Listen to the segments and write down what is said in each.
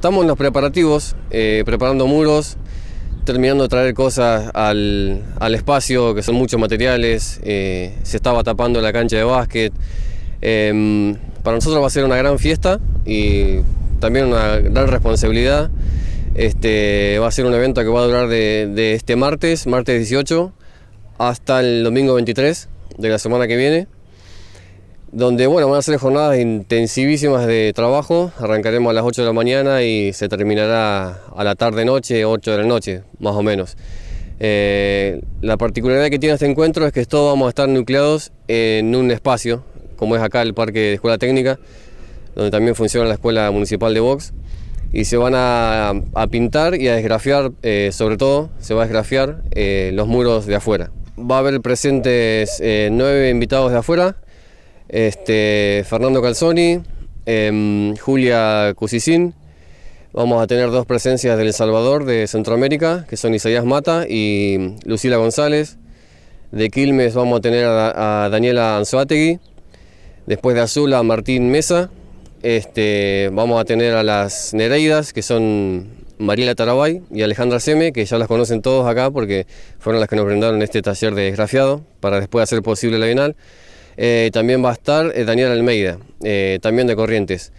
Estamos en los preparativos, eh, preparando muros, terminando de traer cosas al, espacio, que son muchos materiales. Eh, se estaba tapando la cancha de básquet. Em, para nosotros va a ser una gran fiesta y también una gran responsabilidad. Este, va a ser un evento que va a durar de este martes, martes 18, hasta el domingo 23 de la semana que viene donde bueno, van a ser jornadas intensivísimas de trabajo. Arrancaremos a las 8 de la mañana y se terminará a la tarde-noche, 8 de la noche, más o menos. Eh, la particularidad que tiene este encuentro es que todos vamos a estar nucleados en un espacio, como es acá el Parque de Escuela Técnica, donde también funciona la Escuela Municipal de Box. Y se van a, pintar y a desgrafiar, eh, sobre todo, se va a desgrafiar eh, los muros de afuera. Va a haber presentes nueve invitados de afuera este, Fernando Calzoni, em, Julia Cusicín. Vamos a tener dos presencias del El Salvador, de Centroamérica, que son Isaías Mata y Lucila González. De Quilmes vamos a tener a, Daniela Anzoategui Después de Azul a Martín Mesa. Este, vamos a tener a las Nereidas, que son Mariela Tarabay y Alejandra Seme, que ya las conocen todos acá porque fueron las que nos brindaron este taller de desgrafiado para después hacer posible la Bienal. Eh, también va a estar eh, Daniel Almeida, eh, también de Corrientes.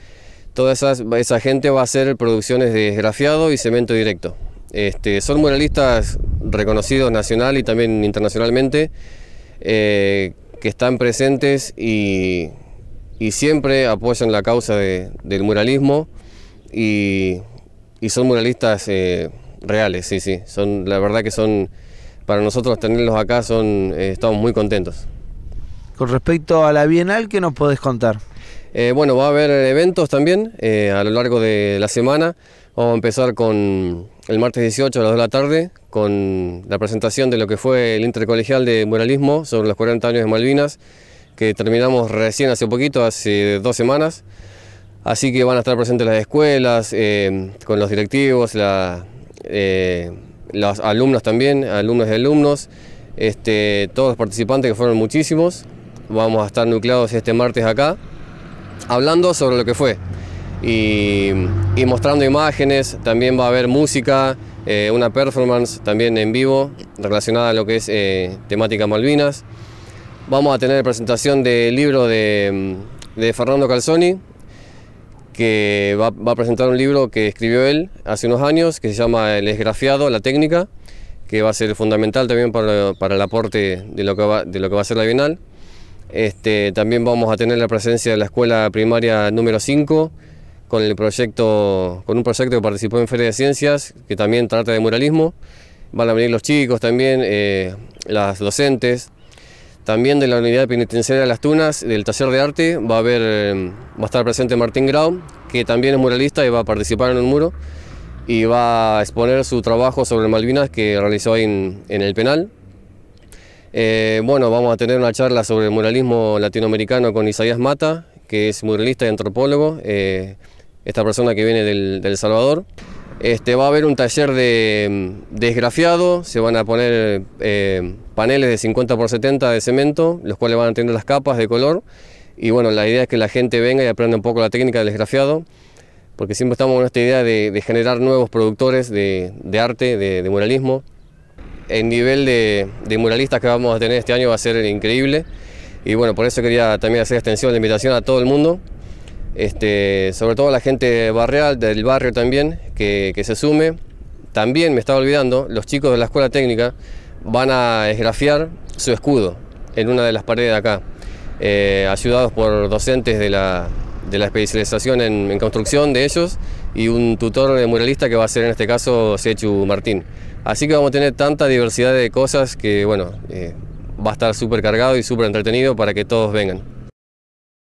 Toda esa, gente va a hacer producciones de grafiado y cemento directo. Este, son muralistas reconocidos nacional y también internacionalmente, que están presentes y, siempre apoyan la causa del muralismo y, son muralistas reales, sí, sí. Son, la verdad que son, para nosotros tenerlos acá, son, estamos muy contentos. Con respecto a la Bienal, ¿qué nos podés contar? Eh, bueno, va a haber eventos también eh, a lo largo de la semana. Vamos a empezar con el martes 18 a las 2 de la tarde con la presentación de lo que fue el intercolegial de muralismo sobre los 40 años de Malvinas, que terminamos recién hace poquito, hace dos semanas. Así que van a estar presentes las escuelas, eh, con los directivos, los alumnos también, alumnos y alumnos, este, todos los participantes que fueron muchísimos vamos a estar nucleados este martes acá, hablando sobre lo que fue y, mostrando imágenes, también va a haber música, eh, una performance también en vivo relacionada a lo que es eh, temática Malvinas. Vamos a tener presentación del libro de, Fernando Calzoni, que va, a presentar un libro que escribió él hace unos años, que se llama El esgrafiado, la técnica, que va a ser fundamental también para, el aporte de lo, que de lo que va a ser la Bienal. Este, también vamos a tener la presencia de la escuela primaria número 5 con, el proyecto, con un proyecto que participó en Feria de Ciencias, que también trata de muralismo. Van a venir los chicos también, eh, las docentes. También de la unidad penitenciaria de Las Tunas, del taller de arte, va a, eh, va a estar presente Martín Grau, que también es muralista y va a participar en un muro y va a exponer su trabajo sobre Malvinas que realizó en el penal. Eh, bueno, vamos a tener una charla sobre el muralismo latinoamericano con Isaías Mata, que es muralista y antropólogo, eh, esta persona que viene del, Salvador. Este, va a haber un taller de, mm, desgrafiado, se van a poner eh, paneles de 50 por 70 de cemento, los cuales van a tener las capas de color. Y bueno, la idea es que la gente venga y aprenda un poco la técnica del desgrafiado, porque siempre estamos con esta idea de, generar nuevos productores de arte, de muralismo el nivel de, muralistas que vamos a tener este año va a ser increíble. Y bueno, por eso quería también hacer extensión de invitación a todo el mundo, este, sobre todo a la gente barrial, del barrio también, que, se sume. También me estaba olvidando, los chicos de la escuela técnica van a esgrafiar su escudo en una de las paredes de acá, eh, ayudados por docentes de la, de la especialización en, construcción de ellos y un tutor muralista que va a ser en este caso Sechu Martín. Así que vamos a tener tanta diversidad de cosas que, bueno, eh, va a estar súper cargado y súper entretenido para que todos vengan.